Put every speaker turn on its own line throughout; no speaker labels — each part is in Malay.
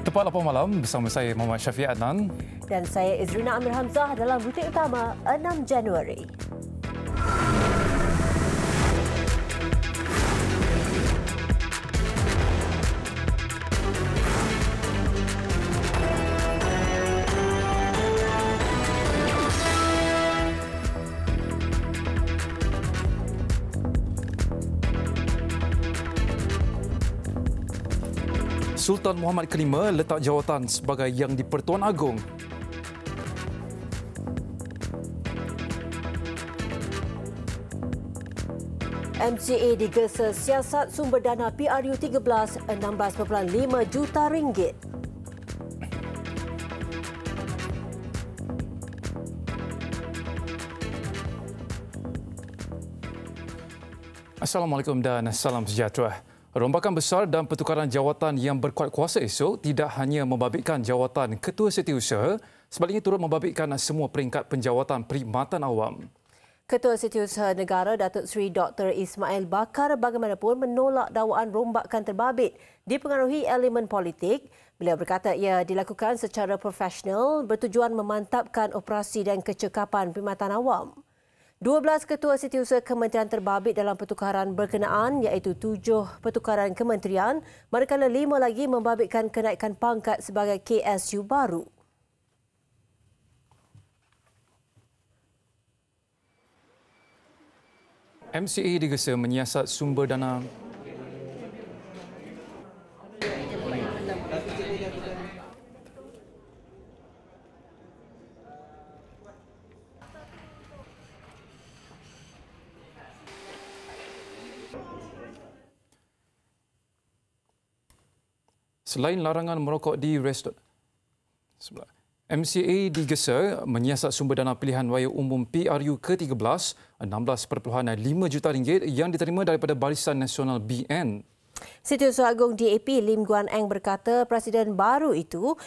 Tepat 8 malam bersama saya Muhammad Syafiq Adnan
dan saya Izrina Amir Hamzah dalam rutin utama 6 Januari.
Sultan Muhammad V letak jawatan sebagai Yang di-Pertuan Agong.
MCA digesa siasat sumber dana PRU 13 16.5 juta ringgit.
Assalamualaikum dan salam sejahtera. Rombakan besar dan pertukaran jawatan yang berkuat kuasa esok tidak hanya membabitkan jawatan Ketua Setiausaha, sebaliknya turut membabitkan semua peringkat penjawatan perkhidmatan awam.
Ketua Setiausaha Negara Datuk Seri Dr. Ismail Bakar bagaimanapun menolak dakwaan rombakan terbabit dipengaruhi elemen politik. Beliau berkata ia dilakukan secara profesional bertujuan memantapkan operasi dan kecekapan perkhidmatan awam. 12 ketua setiausaha kementerian terbabit dalam pertukaran berkenaan iaitu 7 pertukaran kementerian manakala 5 lagi membabitkan kenaikan pangkat sebagai KSU baru.
MCA digesa menyiasat sumber dana selain larangan merokok di restoran. Sebelah. MCA digesa menyiasat sumber dana pilihan raya umum PRU ke-13 16.5 juta ringgit yang diterima daripada Barisan Nasional BN.
Setiausaha Agong DAP Lim Guan Eng berkata presiden baru itu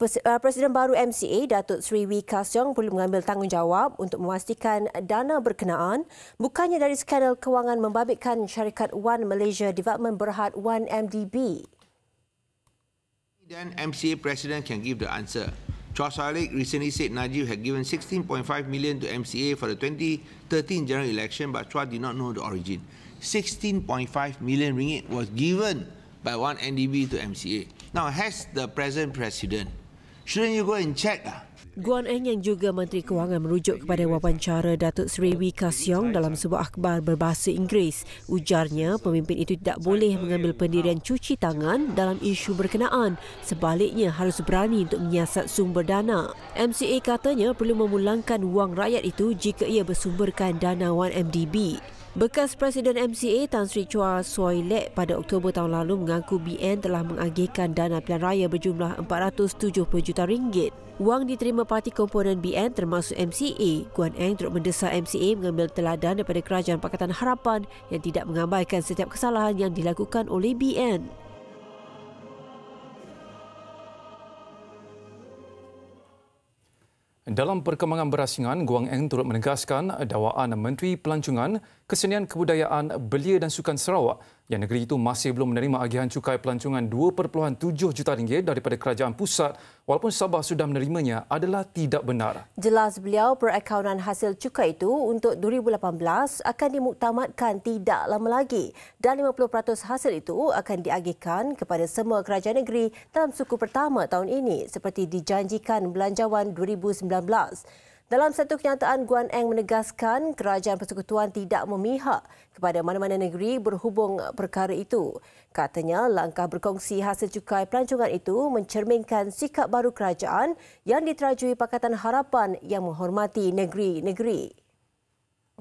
eh, Presiden baru MCA Datuk Sri Wee Kasyong perlu mengambil tanggungjawab untuk memastikan dana berkenaan bukannya dari skandal kewangan membabitkan syarikat One Malaysia Development Berhad 1MDB.
Then MCA president can give the answer. Charles Halik recently said Najib had given 16.5 million to MCA for the 2013 general election, but Chua did not know the origin. 16.5 million ringgit was given by one NDB to MCA. Now, has the present president, shouldn't you go
and check? Uh, Guan Eng yang juga Menteri Kewangan merujuk kepada wawancara Datuk Seri Wika Siong dalam sebuah akhbar berbahasa Inggeris. Ujarnya, pemimpin itu tidak boleh mengambil pendirian cuci tangan dalam isu berkenaan. Sebaliknya, harus berani untuk menyiasat sumber dana. MCA katanya perlu memulangkan wang rakyat itu jika ia bersumberkan dana 1MDB. Bekas Presiden MCA Tan Sri Chua Soi Lek pada Oktober tahun lalu mengaku BN telah mengagihkan dana pilihan raya berjumlah 470 juta ringgit. Wang diterima parti komponen BN termasuk MCA. Guan Eng turut mendesak MCA mengambil teladan daripada Kerajaan Pakatan Harapan yang tidak mengabaikan setiap kesalahan yang dilakukan oleh
BN. Dalam perkembangan berasingan, Guang Eng turut menegaskan dakwaan Menteri Pelancongan, Kesenian Kebudayaan, Belia dan Sukan Sarawak Ya, negeri itu masih belum menerima agihan cukai pelancongan 2.7 juta ringgit daripada kerajaan pusat walaupun Sabah sudah menerimanya adalah tidak benar.
Jelas beliau perakaunan hasil cukai itu untuk 2018 akan dimuktamadkan tidak lama lagi dan 50% hasil itu akan diagihkan kepada semua kerajaan negeri dalam suku pertama tahun ini seperti dijanjikan belanjawan 2019. Dalam satu kenyataan, Guan Eng menegaskan kerajaan persekutuan tidak memihak kepada mana-mana negeri berhubung perkara itu. Katanya, langkah berkongsi hasil cukai pelancongan itu mencerminkan sikap baru kerajaan yang diterajui Pakatan Harapan yang menghormati negeri-negeri.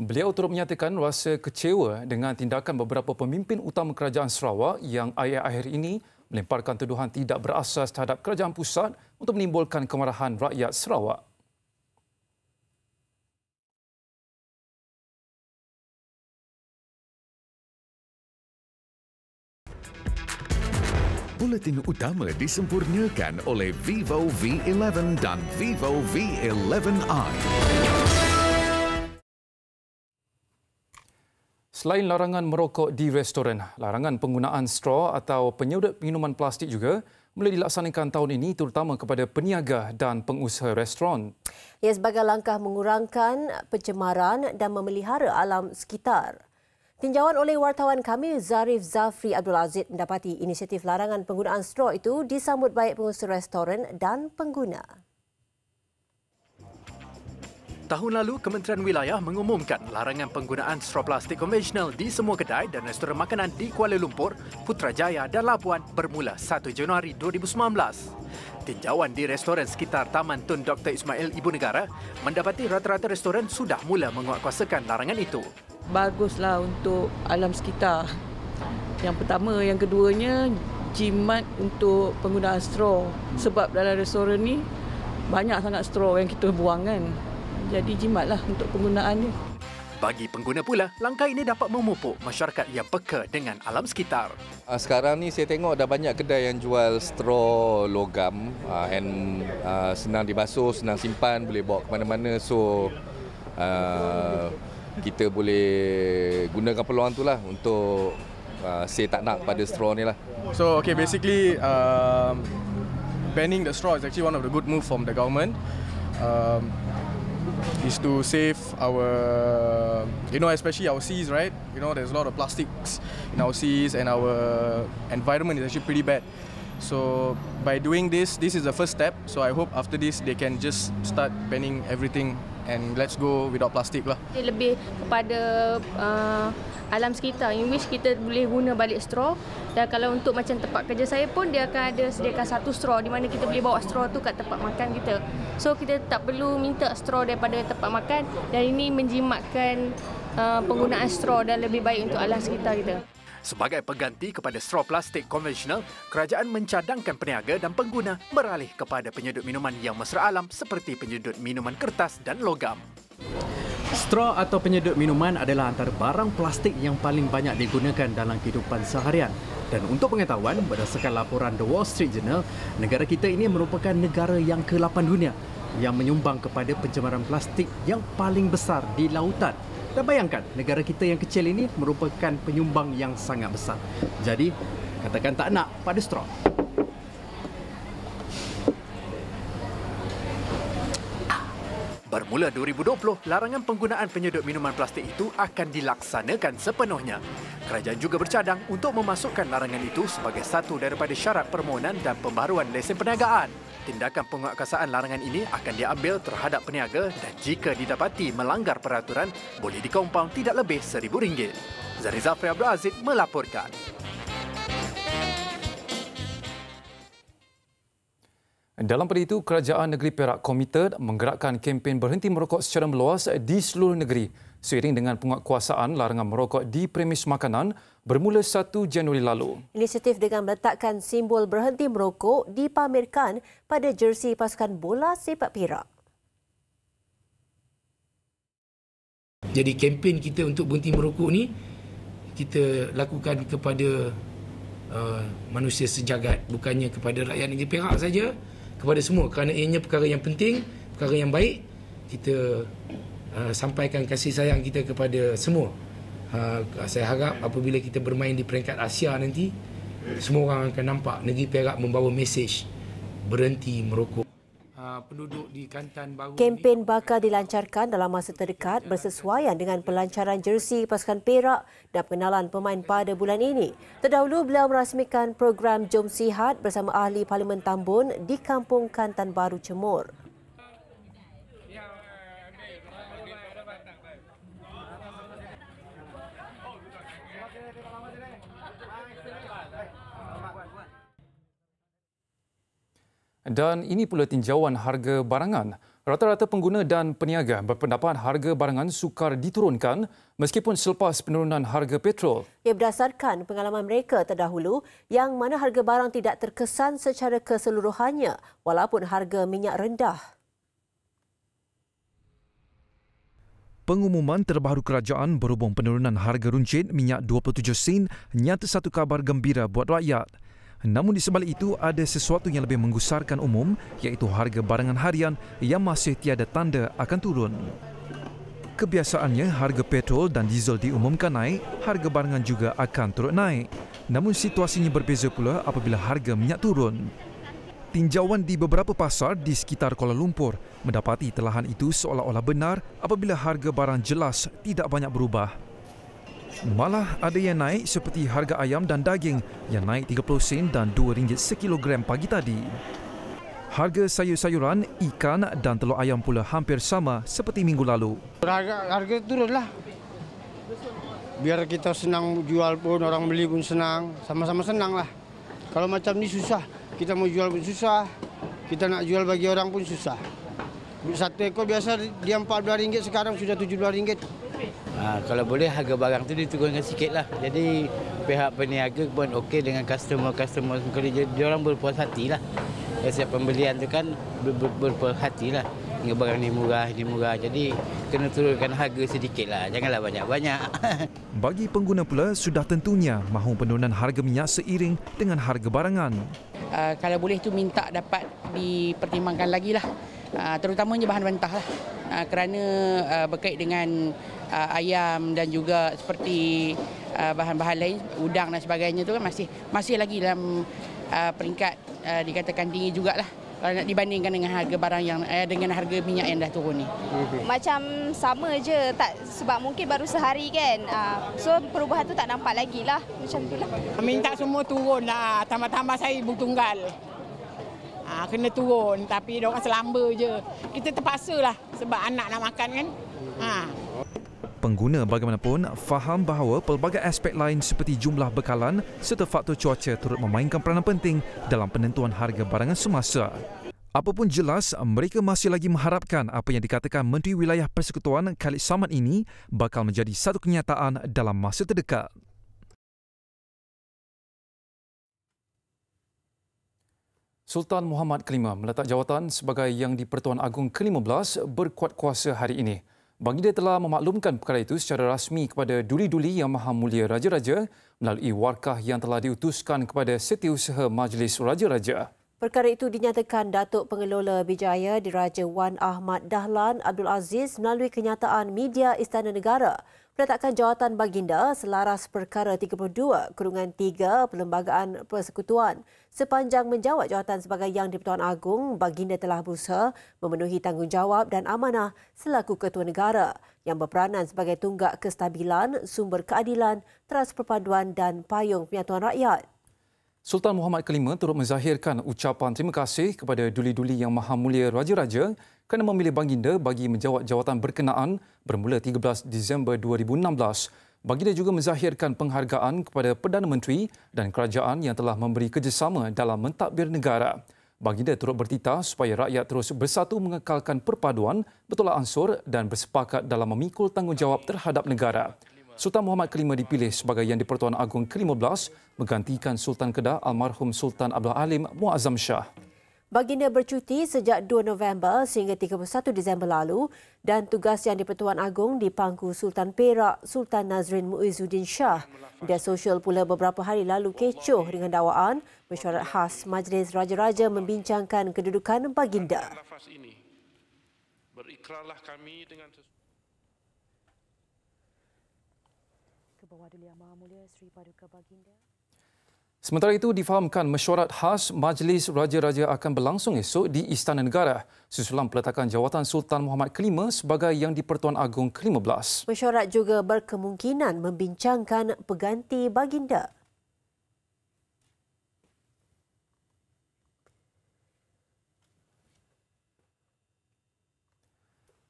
Beliau turut menyatakan rasa kecewa dengan tindakan beberapa pemimpin utama kerajaan Sarawak yang akhir-akhir ini melemparkan tuduhan tidak berasas terhadap kerajaan pusat untuk menimbulkan kemarahan rakyat Sarawak. Buletin utama disempurnakan oleh Vivo V11 dan Vivo V11i. Selain larangan merokok di restoran, larangan penggunaan straw atau penyedut minuman plastik juga boleh dilaksanakan tahun ini terutama kepada peniaga dan pengusaha restoran.
Ya, sebagai langkah mengurangkan pencemaran dan memelihara alam sekitar. Tinjauan oleh wartawan kami Zarif Zafri Abdul Aziz mendapati inisiatif larangan penggunaan straw itu disambut baik pengurus restoran dan pengguna.
Tahun lalu, Kementerian Wilayah mengumumkan larangan penggunaan straw plastik konvensional di semua kedai dan restoran makanan di Kuala Lumpur, Putrajaya dan Labuan bermula 1 Januari 2019. Tinjauan di restoran sekitar Taman Tun Dr. Ismail Ibu Negara mendapati rata-rata restoran sudah mula menguatkuasakan larangan
itu
baguslah untuk alam sekitar. Yang pertama, yang keduanya jimat untuk penggunaan straw sebab dalam restoran ni
banyak sangat straw yang kita buang kan. Jadi jimatlah untuk penggunaan dia.
Bagi pengguna pula, langkah ini dapat memupuk masyarakat yang peka dengan alam sekitar. Ah, sekarang ni saya tengok ada banyak kedai yang jual straw logam ah, and ah, senang dibasuh, senang simpan, boleh bawa ke mana-mana. So kita boleh gunakan peluang tu lah untuk uh, say tak nak pada straw ni lah. So okay basically um, banning the straw is actually one of the good move from the government. Um, is to save our you know especially our seas right you know there's a lot of plastics in our seas and our environment is actually pretty bad so by doing this this is the first step so i hope after this they can just start banning everything and let's go without plastic lah.
Lebih kepada uh, alam sekitar in which kita boleh guna balik straw dan kalau untuk macam tempat kerja saya pun dia akan ada sediakan satu straw di mana kita boleh bawa straw tu kat tempat makan kita. So kita tak perlu minta straw daripada tempat makan dan ini menjimatkan uh, penggunaan straw dan lebih baik untuk alam sekitar kita.
Sebagai pengganti kepada straw plastik konvensional, kerajaan mencadangkan peniaga dan pengguna beralih kepada penyedut minuman yang mesra alam seperti penyedut minuman kertas dan logam. Straw atau penyedut minuman adalah antara barang plastik yang paling banyak digunakan dalam kehidupan seharian. Dan untuk pengetahuan, berdasarkan laporan The Wall Street Journal, negara kita ini merupakan negara yang ke-8 dunia yang menyumbang kepada pencemaran plastik yang paling besar di lautan dan bayangkan, negara kita yang kecil ini merupakan penyumbang yang sangat besar. Jadi, katakan tak nak pada straw. Bermula 2020, larangan penggunaan penyedut minuman plastik itu akan dilaksanakan sepenuhnya. Kerajaan juga bercadang untuk memasukkan larangan itu sebagai satu daripada syarat permohonan dan pembaruan lesen perniagaan. Tindakan penguatkasaan larangan ini akan diambil terhadap peniaga dan jika didapati melanggar peraturan, boleh dikompaun tidak lebih rm ringgit. Zari Zafri Abdul Aziz melaporkan.
Dalam pada itu, Kerajaan Negeri Perak komited menggerakkan kempen berhenti merokok secara meluas di seluruh negeri seiring dengan penguatkuasaan larangan merokok di premis makanan bermula 1 Januari lalu.
Inisiatif dengan meletakkan simbol berhenti merokok dipamerkan pada jersi pasukan bola sepak pirak.
Jadi kempen kita untuk berhenti merokok ni kita lakukan kepada uh, manusia sejagat bukannya kepada rakyat negeri Perak saja kepada semua kerana ianya perkara yang penting perkara yang baik kita Ah, sampaikan kasih sayang kita kepada semua. Uh, saya harap apabila kita bermain di peringkat Asia nanti, semua orang akan nampak negeri Perak membawa mesej berhenti merokok. Ah, penduduk di Kantan
Baru Kempen bakal dilancarkan dalam masa terdekat bersesuaian dengan pelancaran jersi pasukan Perak dan pengenalan pemain pada bulan ini. Terdahulu, beliau merasmikan program Jom Sihat bersama Ahli Parlimen Tambun di Kampung Kantan Baru Cemor.
Dan ini pula tinjauan harga barangan. Rata-rata pengguna dan peniaga berpendapat harga barangan sukar diturunkan meskipun selepas penurunan harga petrol.
Ia ya, berdasarkan pengalaman mereka terdahulu yang mana harga barang tidak terkesan secara keseluruhannya walaupun harga minyak rendah.
Pengumuman terbaru kerajaan berhubung penurunan harga runcit minyak 27 sen nyata satu kabar gembira buat rakyat. Namun di sebalik itu ada sesuatu yang lebih menggusarkan umum iaitu harga barangan harian yang masih tiada tanda akan turun. Kebiasaannya harga petrol dan diesel diumumkan naik, harga barangan juga akan turut naik. Namun situasinya berbeza pula apabila harga minyak turun. Tinjauan di beberapa pasar di sekitar Kuala Lumpur mendapati telahan itu seolah-olah benar apabila harga barang jelas tidak banyak berubah Malah ada yang naik seperti harga ayam dan daging yang naik 30 sen dan RM2 sekilogram pagi tadi. Harga sayur-sayuran, ikan dan telur ayam pula hampir sama seperti minggu lalu.
Harga, harga turunlah. Biar kita senang jual pun, orang beli pun senang. Sama-sama senanglah. Kalau macam ni susah. Kita mau jual pun susah. Kita nak jual bagi orang pun susah. Satu ekor biasa dia RM14 sekarang sudah RM17. Ha, kalau boleh harga barang tu diturunkan sikit lah. Jadi pihak peniaga pun okey dengan customer-customer. Kali dia, dia orang berpuas hati lah. Setiap pembelian tu kan ber, ber, berpuas hati lah. Hingga barang ni murah, ni murah. Jadi kena turunkan harga sedikit lah. Janganlah banyak-banyak.
Bagi pengguna pula, sudah tentunya mahu penurunan harga minyak seiring dengan harga barangan.
Uh, kalau boleh tu minta dapat dipertimbangkan lagi lah.
Uh, terutamanya bahan mentah lah. Ah, kerana uh, berkait dengan uh, ayam dan juga seperti uh, bahan-bahan uh, lain udang dan sebagainya tu kan masih masih lagi dalam uh, peringkat uh, dikatakan tinggi jugalah kalau nak dibandingkan dengan harga barang yang eh, dengan harga minyak yang dah turun ni. Mhm. Macam sama je tak sebab mungkin baru sehari kan. Uh, so perubahan tu tak nampak lagi lah macam tu lah. Minta semua turun lah. Tambah-tambah saya ibu tunggal. Uh, kena turun tapi dia orang selamba je. Kita terpaksa lah sebab anak nak makan kan. Ha.
Pengguna bagaimanapun faham bahawa pelbagai aspek lain seperti jumlah bekalan serta faktor cuaca turut memainkan peranan penting dalam penentuan harga barangan semasa. Apapun jelas, mereka masih lagi mengharapkan apa yang dikatakan Menteri Wilayah Persekutuan Khalid Saman ini bakal menjadi satu kenyataan dalam masa terdekat. Sultan Muhammad V meletak jawatan sebagai yang di-Pertuan Agung ke-15 berkuat kuasa hari ini. Baginda telah memaklumkan perkara itu secara rasmi kepada duli-duli Yang Maha Mulia Raja-Raja melalui warkah yang telah diutuskan kepada setiausaha Majlis Raja-Raja.
Perkara itu dinyatakan Datuk Pengelola Bijaya Diraja Wan Ahmad Dahlan Abdul Aziz melalui kenyataan media Istana Negara Peletakan jawatan baginda selaras perkara 32 kurungan 3 Perlembagaan Persekutuan. Sepanjang menjawat jawatan sebagai Yang Dipertuan Agung, baginda telah berusaha memenuhi tanggungjawab dan amanah selaku Ketua Negara yang berperanan sebagai tunggak kestabilan, sumber keadilan, teras perpaduan dan payung penyatuan rakyat.
Sultan Muhammad V turut menzahirkan ucapan terima kasih kepada duli-duli yang maha mulia raja-raja kerana memilih Banginda bagi menjawat jawatan berkenaan bermula 13 Disember 2016. Banginda juga menzahirkan penghargaan kepada Perdana Menteri dan kerajaan yang telah memberi kerjasama dalam mentadbir negara. Banginda turut bertitah supaya rakyat terus bersatu mengekalkan perpaduan, bertolak ansur dan bersepakat dalam memikul tanggungjawab terhadap negara. Sultan Muhammad ke-5 dipilih sebagai yang di-Pertuan Agong ke-15 menggantikan Sultan Kedah almarhum Sultan Abdul Alim Muazzam Shah.
Baginda bercuti sejak 2 November sehingga 31 Disember lalu dan tugas yang di-Pertuan Agong dipangku Sultan Perak Sultan Nazrin Muizuddin Shah. Media sosial pula beberapa hari lalu kecoh dengan dakwaan mesyuarat khas Majlis Raja-Raja membincangkan kedudukan baginda.
Beriklarlah kami dengan sesuatu. Bawadulia Maha Mulia Sri Paduka Baginda. Sementara itu difahamkan mesyuarat khas Majlis Raja-Raja akan berlangsung esok di Istana Negara susulan peletakan jawatan Sultan Muhammad V sebagai yang di-Pertuan Agong ke-15.
Mesyuarat juga berkemungkinan membincangkan peganti baginda.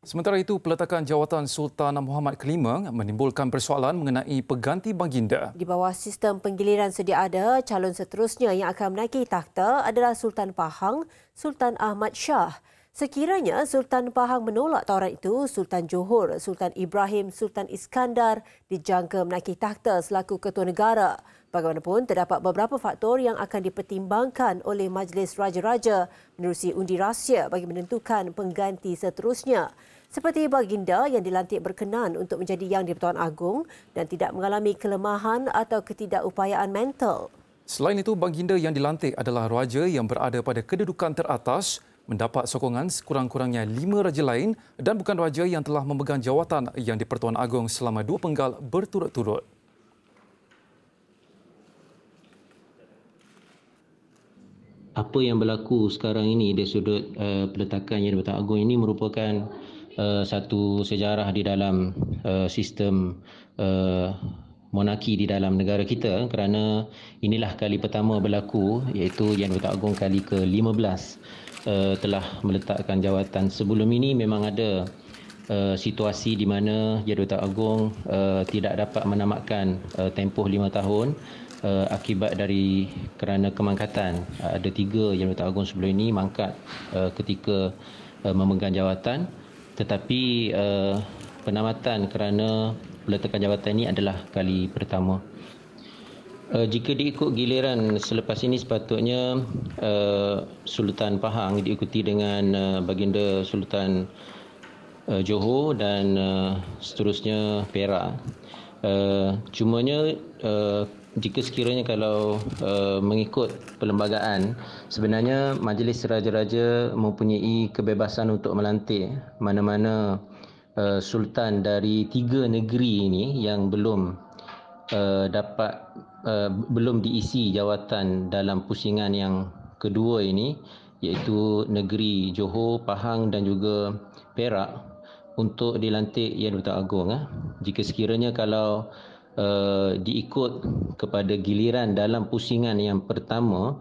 Sementara itu, peletakan jawatan Sultan Muhammad V menimbulkan persoalan mengenai peganti baginda.
Di bawah sistem penggiliran sedia ada, calon seterusnya yang akan menaiki takhta adalah Sultan Pahang, Sultan Ahmad Shah. Sekiranya Sultan Pahang menolak tawaran itu, Sultan Johor, Sultan Ibrahim, Sultan Iskandar dijangka menaiki takhta selaku ketua negara. Bagaimanapun, terdapat beberapa faktor yang akan dipertimbangkan oleh Majlis Raja-Raja menerusi undi rahsia bagi menentukan pengganti seterusnya seperti baginda yang dilantik berkenan untuk menjadi Yang di-Pertuan Agong dan tidak mengalami kelemahan atau ketidakupayaan mental.
Selain itu, baginda yang dilantik adalah raja yang berada pada kedudukan teratas mendapat sokongan sekurang-kurangnya lima raja lain dan bukan raja yang telah memegang jawatan yang di-Pertuan Agong selama dua penggal berturut-turut.
Apa yang berlaku sekarang ini dari sudut uh, peletakan Yang di-Pertuan Agong ini merupakan Eh, satu sejarah di dalam uh, sistem uh, monarki di dalam negara kita kerana inilah kali pertama berlaku iaitu Yang Berkat Agong kali ke-15 uh, telah meletakkan jawatan. Sebelum ini memang ada Uh, situasi di mana Yang Berhutang Agong uh, tidak dapat menamatkan uh, tempoh lima tahun uh, akibat dari kerana kemangkatan. Uh, ada tiga Yang Berhutang Agong sebelum ini mangkat uh, ketika uh, memegang jawatan tetapi uh, eh, penamatan kerana peletakan jawatan ini adalah kali pertama. Uh, jika diikut giliran selepas ini sepatutnya uh, Sultan Pahang diikuti dengan uh, baginda Sultan uh, Johor dan uh, seterusnya Perak. Uh, cumanya uh, jika sekiranya kalau uh, mengikut perlembagaan sebenarnya majlis raja-raja mempunyai kebebasan untuk melantik mana-mana uh, sultan dari tiga negeri ini yang belum uh, dapat uh, belum diisi jawatan dalam pusingan yang kedua ini iaitu negeri Johor, Pahang dan juga Perak untuk dilantik Yang Dipertuan Agong eh. Jika sekiranya kalau Eh, diikut kepada giliran dalam pusingan yang pertama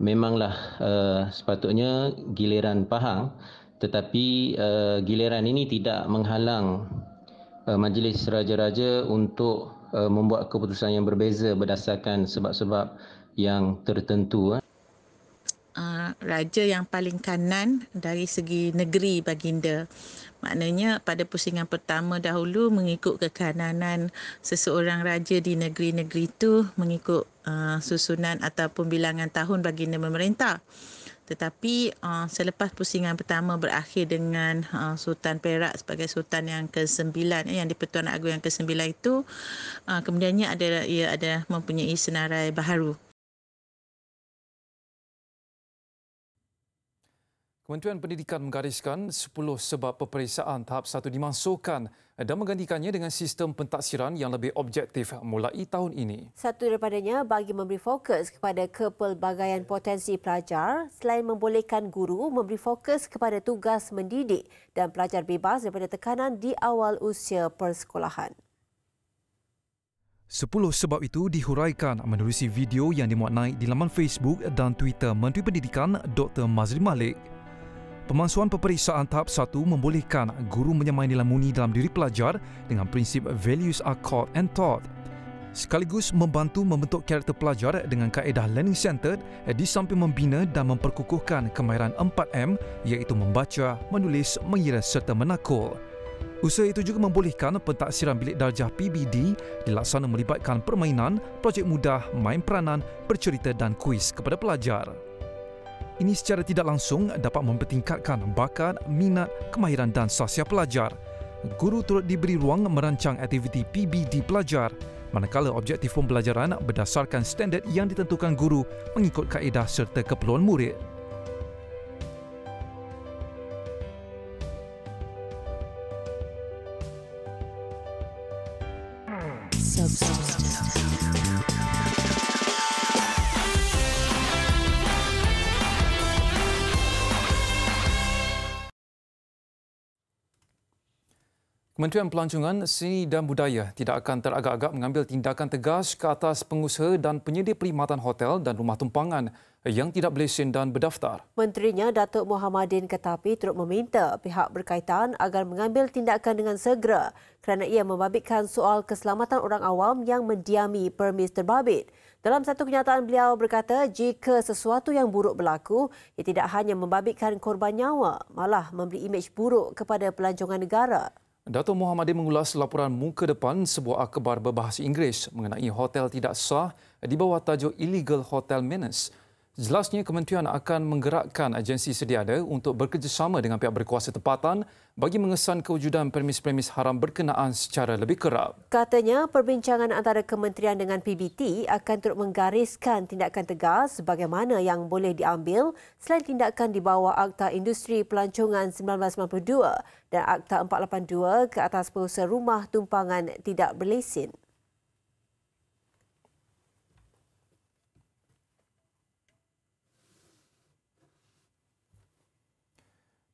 memanglah uh, sepatutnya giliran Pahang tetapi uh, giliran ini tidak menghalang uh, majlis raja-raja untuk uh, membuat keputusan yang berbeza berdasarkan sebab-sebab yang tertentu eh.
Ah, raja yang paling kanan dari segi negeri baginda. Uh, maknanya pada pusingan pertama dahulu mengikut kekananan seseorang raja di negeri-negeri itu mengikut uh, susunan ataupun bilangan tahun bagi baginda memerintah. Tetapi uh, selepas pusingan pertama berakhir dengan uh, Sultan Perak sebagai Sultan yang ke-9, eh, yang di-Pertuan Agung yang ke-9 itu, uh, kemudiannya adalah, ia ada mempunyai senarai baharu.
Kementerian Pendidikan menggariskan 10 sebab peperiksaan tahap 1 dimasukkan dan menggantikannya dengan sistem pentaksiran yang lebih objektif mulai tahun ini.
Satu daripadanya bagi memberi fokus kepada kepelbagaian potensi pelajar selain membolehkan guru memberi fokus kepada tugas mendidik dan pelajar bebas daripada tekanan di awal usia persekolahan.
Sepuluh sebab itu dihuraikan menerusi video yang dimuat naik di laman Facebook dan Twitter Menteri Pendidikan Dr. Mazli Malik. Pemansuhan peperiksaan tahap satu membolehkan guru menyamai nilai muni dalam diri pelajar dengan prinsip values are caught and taught. Sekaligus membantu membentuk karakter pelajar dengan kaedah learning centered di samping membina dan memperkukuhkan kemahiran 4M iaitu membaca, menulis, mengira serta menakul. Usaha itu juga membolehkan pentaksiran bilik darjah PBD dilaksana melibatkan permainan, projek mudah, main peranan, bercerita dan kuis kepada pelajar. Ini secara tidak langsung dapat mempertingkatkan bakat, minat, kemahiran dan sasya pelajar. Guru turut diberi ruang merancang aktiviti PBD pelajar, manakala objektif pembelajaran berdasarkan standard yang ditentukan guru mengikut kaedah serta keperluan murid. Kementerian Pelancongan, Seni dan Budaya tidak akan teragak-agak mengambil tindakan tegas ke atas pengusaha dan penyedia perkhidmatan hotel dan rumah tumpangan yang tidak berlesen dan berdaftar.
Menterinya Datuk Muhammadin Ketapi turut meminta pihak berkaitan agar mengambil tindakan dengan segera kerana ia membabitkan soal keselamatan orang awam yang mendiami permis terbabit. Dalam satu kenyataan beliau berkata jika sesuatu yang buruk berlaku, ia tidak hanya membabitkan korban nyawa, malah memberi imej buruk kepada pelancongan negara.
Dato Muhammad mengulas laporan muka depan sebuah akhbar berbahasa Inggeris mengenai hotel tidak sah di bawah tajuk Illegal Hotel Menace Jelasnya Kementerian akan menggerakkan agensi sedia ada untuk bekerjasama dengan pihak berkuasa tempatan bagi mengesan kewujudan premis-premis haram berkenaan secara lebih kerap.
Katanya perbincangan antara Kementerian dengan PBT akan turut menggariskan tindakan tegas bagaimana yang boleh diambil selain tindakan di bawah Akta Industri Pelancongan 1992 dan Akta 482 ke atas pengusaha rumah tumpangan tidak
berlesen.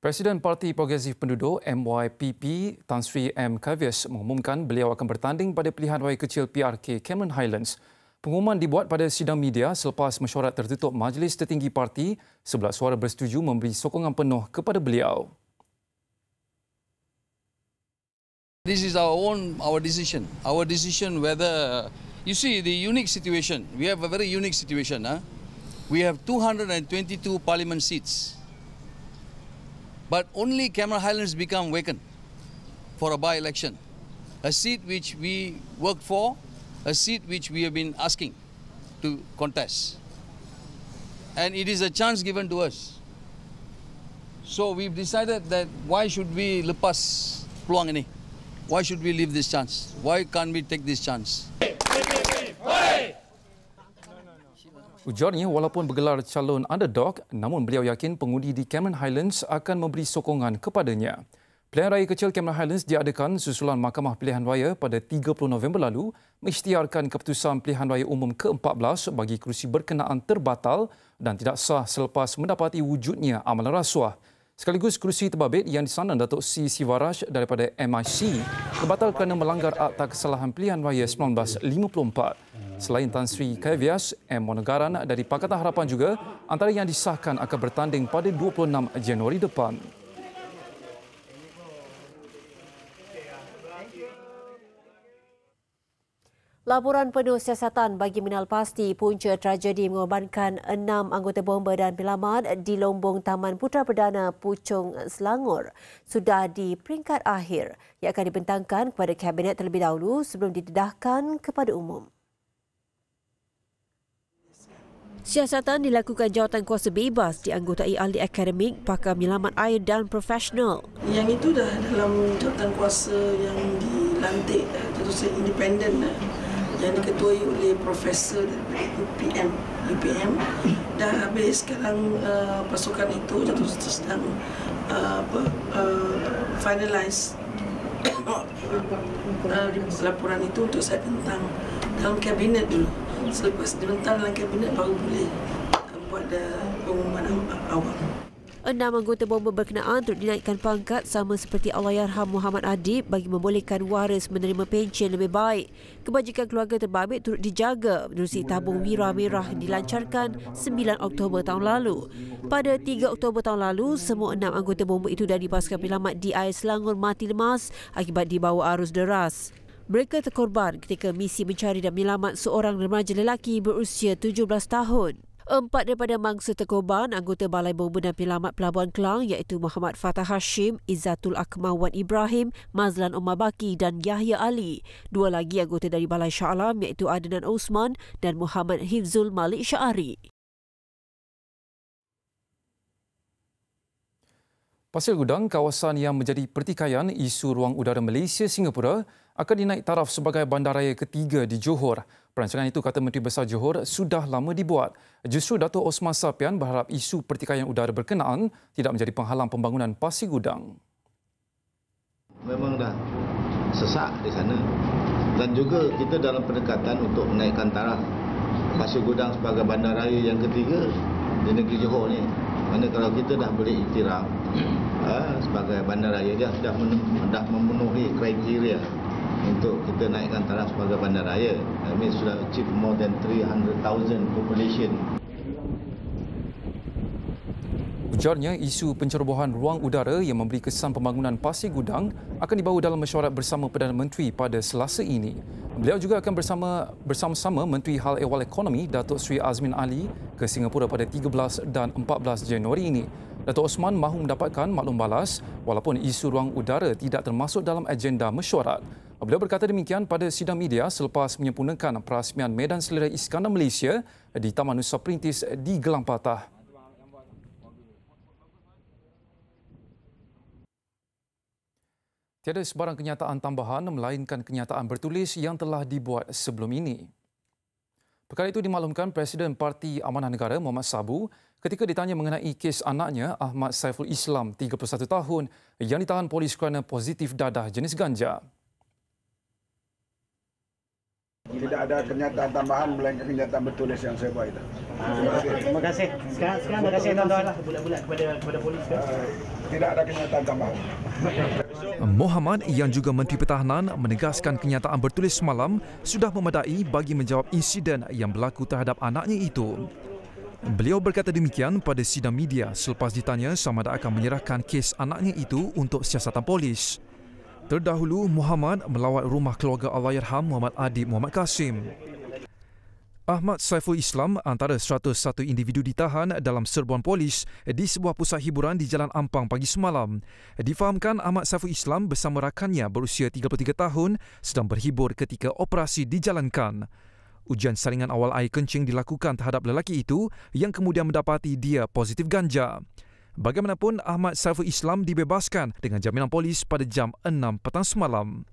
Presiden Parti Progresif Penduduk MYPP Tan Sri M. Kavius mengumumkan beliau akan bertanding pada pilihan raya kecil PRK Cameron Highlands. Pengumuman dibuat pada sidang media selepas mesyuarat tertutup Majlis Tertinggi Parti sebelah suara bersetuju memberi sokongan penuh kepada beliau. This is our own our decision. Our decision whether you see the unique situation. We have a very unique situation. Huh? We have 222 parliament seats. But only
Cameron Highlands become vacant for a by-election. A seat which we
worked for, a seat which we have been asking to contest. And it is a chance given to us. So we've decided that why should we lepas peluang ini? Why should we leave this chance? Why can't we take this chance? Hey, hey, hey, Ujarnya, walaupun bergelar calon underdog, namun beliau yakin pengundi di Cameron Highlands akan memberi sokongan kepadanya. Pilihan raya kecil Cameron Highlands diadakan susulan Mahkamah Pilihan Raya pada 30 November lalu mengisytiharkan keputusan pilihan raya umum ke-14 bagi kerusi berkenaan terbatal dan tidak sah selepas mendapati wujudnya amalan rasuah. Sekaligus kerusi terbabit yang disandang Datuk C. Sivaraj daripada MIC terbatal kerana melanggar Akta Kesalahan Pilihan Raya 1954. Selain Tan Sri Kavias, M. Monegaran dari Pakatan Harapan juga antara yang disahkan akan bertanding pada 26 Januari depan.
Laporan penuh siasatan bagi menal pasti punca tragedi mengorbankan enam anggota bomba dan pelamat di lombong Taman Putra Perdana Puchong Selangor sudah di peringkat akhir yang akan dibentangkan kepada Kabinet terlebih dahulu sebelum didedahkan kepada umum. Siasatan dilakukan jawatan kuasa bebas dianggotai ahli akademik, pakar Milamat air dan profesional.
Yang itu dah dalam jawatan kuasa yang dilantik eh, terusnya independen eh, yang diketuai oleh Profesor UPM. UPM dah habis sekarang eh, pasukan itu jatuh terus sedang uh, finalize laporan itu untuk saya tentang dalam kabinet dulu selepas sebentar dalam kabinet baru boleh buat pengumuman
awam. Enam anggota bomber berkenaan turut dinaikkan pangkat sama seperti Allahyarham Muhammad Adib bagi membolehkan waris menerima pensyen lebih baik. Kebajikan keluarga terbabit turut dijaga menerusi tabung Wira Merah dilancarkan 9 Oktober tahun lalu. Pada 3 Oktober tahun lalu, semua enam anggota bomber itu dari pasukan penyelamat di air Selangor mati lemas akibat dibawa arus deras. Mereka terkorban ketika misi mencari dan menyelamat seorang remaja lelaki berusia 17 tahun. Empat daripada mangsa terkorban, anggota Balai Bomba dan Penyelamat Pelabuhan Kelang iaitu Muhammad Fatah Hashim, Izzatul Akmawan Ibrahim, Mazlan Omar Baki dan Yahya Ali. Dua lagi anggota dari Balai Sya'alam iaitu Adnan Osman dan Muhammad Hifzul Malik Sya'ari.
Pasir Gudang, kawasan yang menjadi pertikaian isu ruang udara Malaysia-Singapura akan dinaik taraf sebagai bandaraya ketiga di Johor. Perancangan itu kata Menteri Besar Johor sudah lama dibuat. Justru Dato Osman Sapian berharap isu pertikaian udara berkenaan tidak menjadi penghalang pembangunan Pasir Gudang.
Memang dah sesak di sana. Dan juga kita dalam pendekatan untuk menaikkan taraf Pasir Gudang sebagai bandaraya yang ketiga di negeri Johor ini. Mana kalau kita dah boleh ikhtiraf uh, hmm. ah, sebagai bandaraya dia sudah sudah memenuhi kriteria untuk kita naikkan taraf
sebagai bandaraya. Kami sudah achieve more than 300,000 population. Ujarnya, isu pencerobohan ruang udara yang memberi kesan pembangunan pasir gudang akan dibawa dalam mesyuarat bersama Perdana Menteri pada selasa ini. Beliau juga akan bersama, bersama-sama Menteri Hal Ehwal Ekonomi, Datuk Sri Azmin Ali ke Singapura pada 13 dan 14 Januari ini. Datuk Osman mahu mendapatkan maklum balas walaupun isu ruang udara tidak termasuk dalam agenda mesyuarat. Beliau berkata demikian pada sidang media selepas menyempurnakan perasmian Medan Selera Iskandar Malaysia di Taman Nusa Perintis di Gelang Patah. Tiada sebarang kenyataan tambahan melainkan kenyataan bertulis yang telah dibuat sebelum ini. Perkara itu dimaklumkan Presiden Parti Amanah Negara Muhammad Sabu ketika ditanya mengenai kes anaknya Ahmad Saiful Islam 31 tahun yang ditahan polis kerana positif dadah jenis ganja.
Tidak ada kenyataan tambahan melainkan kenyataan bertulis yang saya buat itu. Terima kasih. Sekarang, sekarang terima kasih tuan-tuan bulat-bulat kepada kepada polis. Eh, tidak ada kenyataan tambahan.
Muhammad yang juga Menteri Pertahanan menegaskan kenyataan bertulis semalam sudah memadai bagi menjawab insiden yang berlaku terhadap anaknya itu. Beliau berkata demikian pada sidang media selepas ditanya sama ada akan menyerahkan kes anaknya itu untuk siasatan polis. Terdahulu, Muhammad melawat rumah keluarga Allahyarham Muhammad Adib Muhammad Kasim. Ahmad Saiful Islam antara 101 individu ditahan dalam serbuan polis di sebuah pusat hiburan di Jalan Ampang pagi semalam. Difahamkan Ahmad Saiful Islam bersama rakannya berusia 33 tahun sedang berhibur ketika operasi dijalankan. Ujian saringan awal air kencing dilakukan terhadap lelaki itu yang kemudian mendapati dia positif ganja. Bagaimanapun, Ahmad Saiful Islam dibebaskan dengan jaminan polis pada jam 6 petang semalam.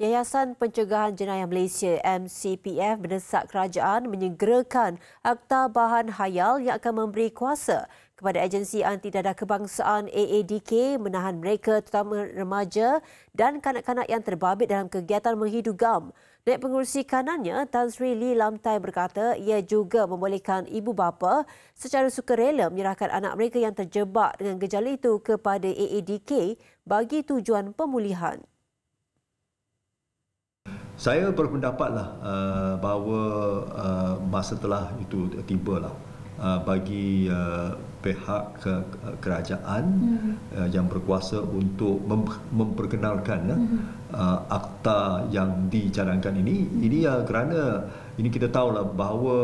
Yayasan Pencegahan Jenayah Malaysia MCPF berdesak kerajaan menyegerakan akta bahan hayal yang akan memberi kuasa kepada agensi anti dadah kebangsaan AADK menahan mereka terutama remaja dan kanak-kanak yang terbabit dalam kegiatan menghidu gam. Dek pengurusi kanannya, Tan Sri Lee Lam Tai berkata ia juga membolehkan ibu bapa secara sukarela menyerahkan anak mereka yang terjebak dengan gejala itu kepada AADK bagi tujuan pemulihan.
Saya berpendapatlah uh, bahawa uh, masa telah itu tiba lah. Uh, bagi uh, pihak kerajaan hmm. yang berkuasa untuk memperkenalkan hmm. akta yang dicadangkan ini. Hmm. Ini kerana ini kita tahu lah bahawa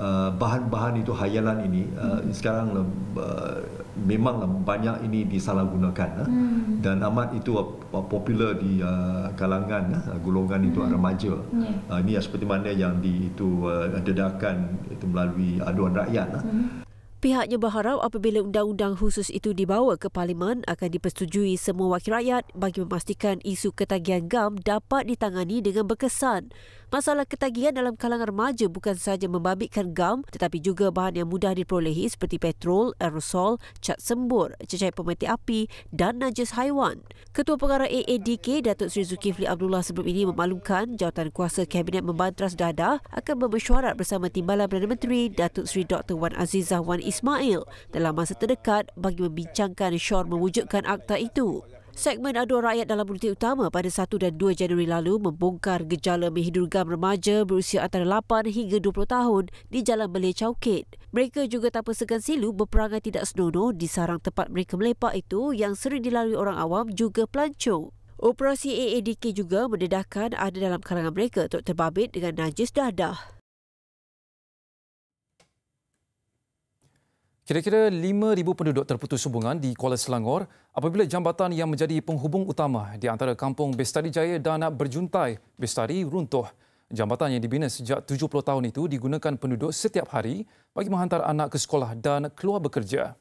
Uh, bahan-bahan itu hayalan ini uh, hmm. sekarang lah, uh, memang banyak ini disalahgunakan uh. hmm. dan amat itu uh, popular di uh, kalangan uh, golongan itu hmm. remaja. Yeah. Uh, ini seperti mana yang di itu uh, dedakan itu melalui aduan rakyat.
Hmm. Uh.
Pihaknya berharap apabila undang-undang khusus itu dibawa ke parlimen akan dipersetujui semua wakil rakyat bagi memastikan isu ketagihan gam dapat ditangani dengan berkesan. Masalah ketagihan dalam kalangan remaja bukan sahaja membabitkan gam tetapi juga bahan yang mudah diperolehi seperti petrol, aerosol, cat sembur, cecair pemetik api dan najis haiwan. Ketua Pengarah AADK Datuk Seri Zulkifli Abdullah sebelum ini memaklumkan jawatan kuasa Kabinet Membantras Dadah akan bermesyuarat bersama Timbalan Perdana Menteri Datuk Seri Dr. Wan Azizah Wan Ismail dalam masa terdekat bagi membincangkan syor mewujudkan akta itu. Segmen aduan rakyat dalam bukti utama pada 1 dan 2 Januari lalu membongkar gejala menghidurgam remaja berusia antara 8 hingga 20 tahun di Jalan Belia Chowkit. Mereka juga tanpa segan silu berperangai tidak senonoh di sarang tempat mereka melepak itu yang sering dilalui orang awam juga pelancong. Operasi AADK juga mendedahkan ada dalam kalangan mereka untuk terbabit dengan najis dadah.
Kira-kira 5,000 penduduk terputus hubungan di Kuala Selangor apabila jambatan yang menjadi penghubung utama di antara kampung Bestari Jaya dan Berjuntai Bestari runtuh. Jambatan yang dibina sejak 70 tahun itu digunakan penduduk setiap hari bagi menghantar anak ke sekolah dan keluar bekerja.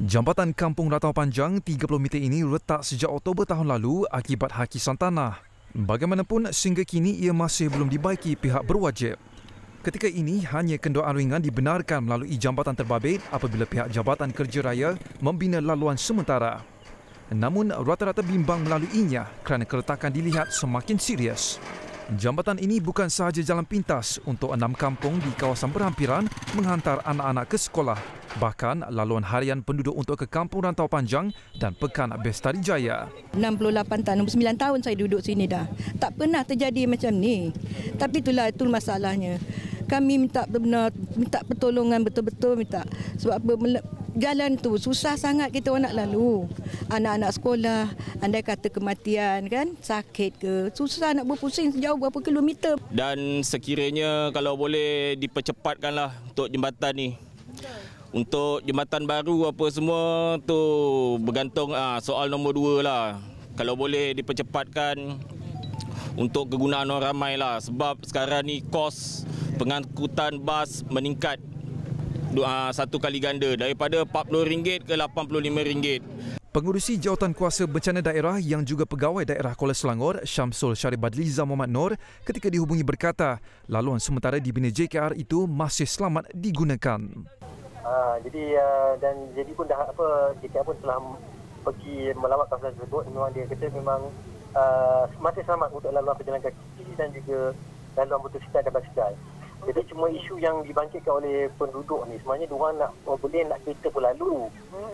Jambatan Kampung Ratau Panjang 30 meter ini retak sejak Oktober tahun lalu akibat hakisan tanah. Bagaimanapun, sehingga kini ia masih belum dibaiki pihak berwajib. Ketika ini, hanya kenderaan ringan dibenarkan melalui jambatan terbabit apabila pihak Jabatan Kerja Raya membina laluan sementara. Namun, rata-rata bimbang melaluinya kerana keretakan dilihat semakin serius. Jambatan ini bukan sahaja jalan pintas untuk enam kampung di kawasan berhampiran menghantar anak-anak ke sekolah. Bahkan laluan harian penduduk untuk ke kampung rantau panjang dan pekan Bestari Jaya.
68 tahun, 69 tahun saya duduk sini dah. Tak pernah terjadi macam ni. Tapi itulah itu masalahnya kami minta benar minta pertolongan betul-betul minta sebab apa jalan tu susah sangat kita nak lalu. Anak-anak sekolah, andai kata kematian kan, sakit ke, susah nak berpusing sejauh berapa kilometer.
Dan sekiranya kalau boleh dipercepatkanlah untuk jembatan ni. Untuk jembatan baru apa semua tu bergantung ah, soal nombor dua lah. Kalau boleh dipercepatkan untuk kegunaan orang ramai lah sebab sekarang ni kos pengangkutan bas meningkat uh, satu kali ganda daripada RM40 ke RM85.
Pengurusi Jawatan Kuasa Bencana Daerah yang juga pegawai daerah Kuala Selangor, Syamsul Syarif Badliza Muhammad Nur ketika dihubungi berkata, laluan sementara di bina JKR itu masih selamat digunakan.
Uh, jadi uh, dan jadi pun dah apa JKR pun telah pergi melawat kawasan tersebut memang dia kata memang uh, masih selamat untuk laluan perjalanan kaki dan juga laluan motosikal dan basikal. Jadi cuma isu yang dibangkitkan oleh penduduk ni sebenarnya dia nak oh, boleh nak kereta pun lalu.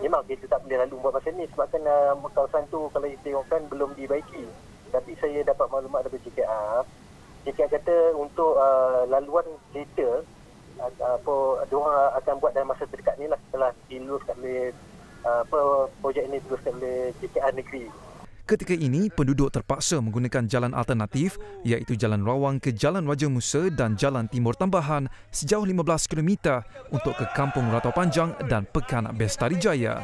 Memang kereta tak boleh lalu buat macam ni sebab kan uh, kawasan tu kalau kita tengokkan belum dibaiki. Tapi saya dapat maklumat daripada JKR. JKR kata untuk uh, laluan kereta uh, apa dia akan buat dalam masa terdekat ni lah setelah diluluskan oleh uh, apa projek ini diluluskan oleh JKR negeri.
Ketika ini, penduduk terpaksa menggunakan jalan alternatif iaitu Jalan Rawang ke Jalan Raja Musa dan Jalan Timur Tambahan sejauh 15 km untuk ke Kampung Ratau Panjang dan Pekan Bestari Jaya.